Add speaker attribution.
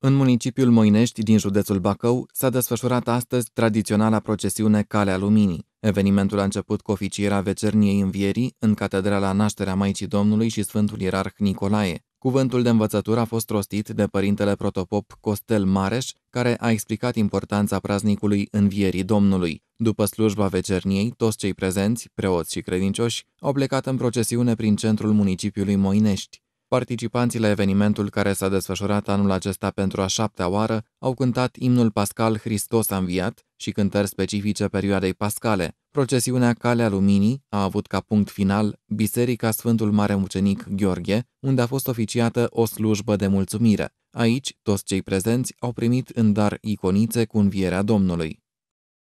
Speaker 1: În municipiul Moinești din județul Bacău s-a desfășurat astăzi tradiționala procesiune Calea Luminii. Evenimentul a început cu oficierea vecerniei învierii în Catedrala Nașterea Maicii Domnului și Sfântul Ierarh Nicolae. Cuvântul de învățătură a fost rostit de părintele protopop Costel Mareș, care a explicat importanța praznicului Învierii Domnului. După slujba vecerniei, toți cei prezenți, preoți și credincioși, au plecat în procesiune prin centrul municipiului Moinești. Participanții la evenimentul care s-a desfășurat anul acesta pentru a șaptea oară au cântat imnul pascal Hristos a înviat și cântări specifice perioadei pascale. Procesiunea Calea Luminii a avut ca punct final Biserica Sfântul Mare Mucenic Gheorghe, unde a fost oficiată o slujbă de mulțumire. Aici, toți cei prezenți au primit în dar iconițe cu învierea Domnului.